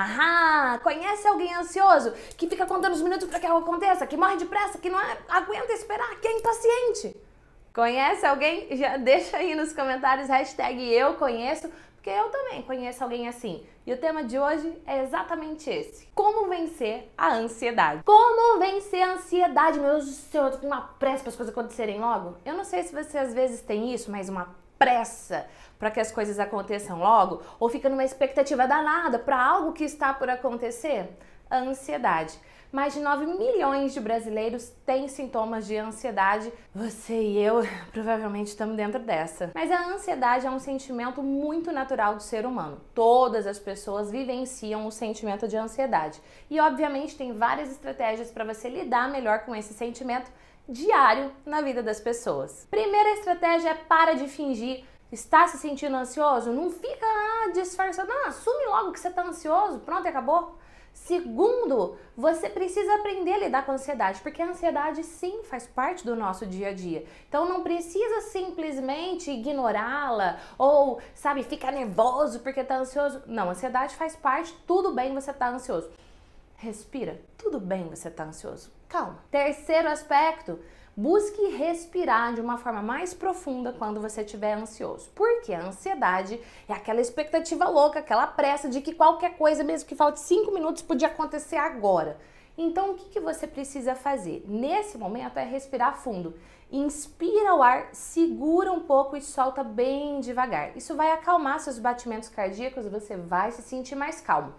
Ahá, conhece alguém ansioso que fica contando os minutos para que algo aconteça, que morre depressa, que não é, aguenta esperar, que é impaciente? Conhece alguém? Já deixa aí nos comentários hashtag eu conheço, porque eu também conheço alguém assim. E o tema de hoje é exatamente esse: como vencer a ansiedade. Como vencer a ansiedade? Meu Deus do céu, eu tô com uma pressa para as coisas acontecerem logo. Eu não sei se você às vezes tem isso, mas uma pressa para que as coisas aconteçam logo ou fica numa expectativa danada para algo que está por acontecer? A ansiedade. Mais de 9 milhões de brasileiros têm sintomas de ansiedade. Você e eu provavelmente estamos dentro dessa. Mas a ansiedade é um sentimento muito natural do ser humano. Todas as pessoas vivenciam o sentimento de ansiedade. E obviamente tem várias estratégias para você lidar melhor com esse sentimento diário na vida das pessoas. Primeira estratégia é para de fingir. Está se sentindo ansioso? Não fica ah, disfarçando, não, ah, assume logo que você está ansioso, pronto, acabou. Segundo, você precisa aprender a lidar com a ansiedade, porque a ansiedade sim faz parte do nosso dia a dia. Então não precisa simplesmente ignorá-la ou, sabe, ficar nervoso porque está ansioso. Não, ansiedade faz parte, tudo bem você está ansioso. Respira, tudo bem você está ansioso calma. Terceiro aspecto, busque respirar de uma forma mais profunda quando você estiver ansioso. Porque a ansiedade é aquela expectativa louca, aquela pressa de que qualquer coisa, mesmo que falte cinco minutos, podia acontecer agora. Então, o que, que você precisa fazer? Nesse momento é respirar fundo. Inspira o ar, segura um pouco e solta bem devagar. Isso vai acalmar seus batimentos cardíacos, você vai se sentir mais calmo.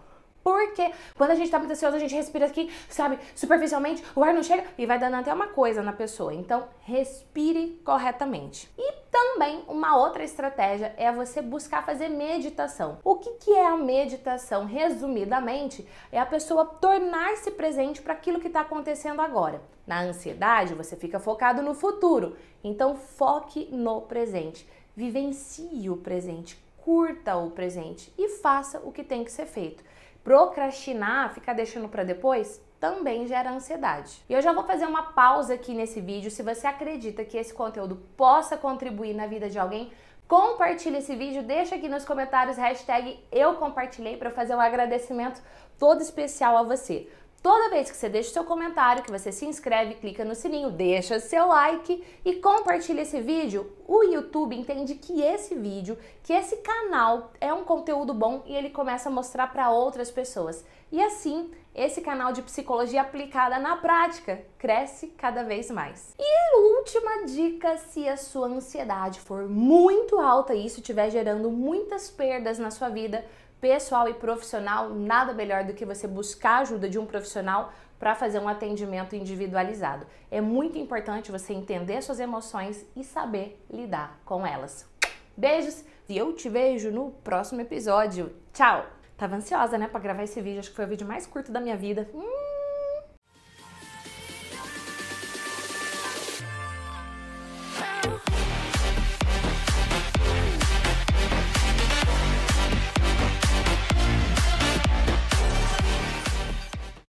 Porque quando a gente tá muito ansioso, a gente respira aqui, sabe, superficialmente, o ar não chega e vai dando até uma coisa na pessoa. Então, respire corretamente. E também uma outra estratégia é você buscar fazer meditação. O que, que é a meditação? Resumidamente, é a pessoa tornar-se presente para aquilo que está acontecendo agora. Na ansiedade, você fica focado no futuro. Então, foque no presente. Vivencie o presente, curta o presente e faça o que tem que ser feito. Procrastinar, ficar deixando para depois, também gera ansiedade. E eu já vou fazer uma pausa aqui nesse vídeo. Se você acredita que esse conteúdo possa contribuir na vida de alguém, compartilhe esse vídeo, deixa aqui nos comentários hashtag eu compartilhei para fazer um agradecimento todo especial a você. Toda vez que você deixa o seu comentário, que você se inscreve, clica no sininho, deixa seu like e compartilha esse vídeo, o YouTube entende que esse vídeo, que esse canal é um conteúdo bom e ele começa a mostrar para outras pessoas. E assim, esse canal de psicologia aplicada na prática cresce cada vez mais. E última dica, se a sua ansiedade for muito alta e isso estiver gerando muitas perdas na sua vida, pessoal e profissional, nada melhor do que você buscar a ajuda de um profissional para fazer um atendimento individualizado. É muito importante você entender suas emoções e saber lidar com elas. Beijos e eu te vejo no próximo episódio. Tchau! Tava ansiosa, né, para gravar esse vídeo. Acho que foi o vídeo mais curto da minha vida. Hum!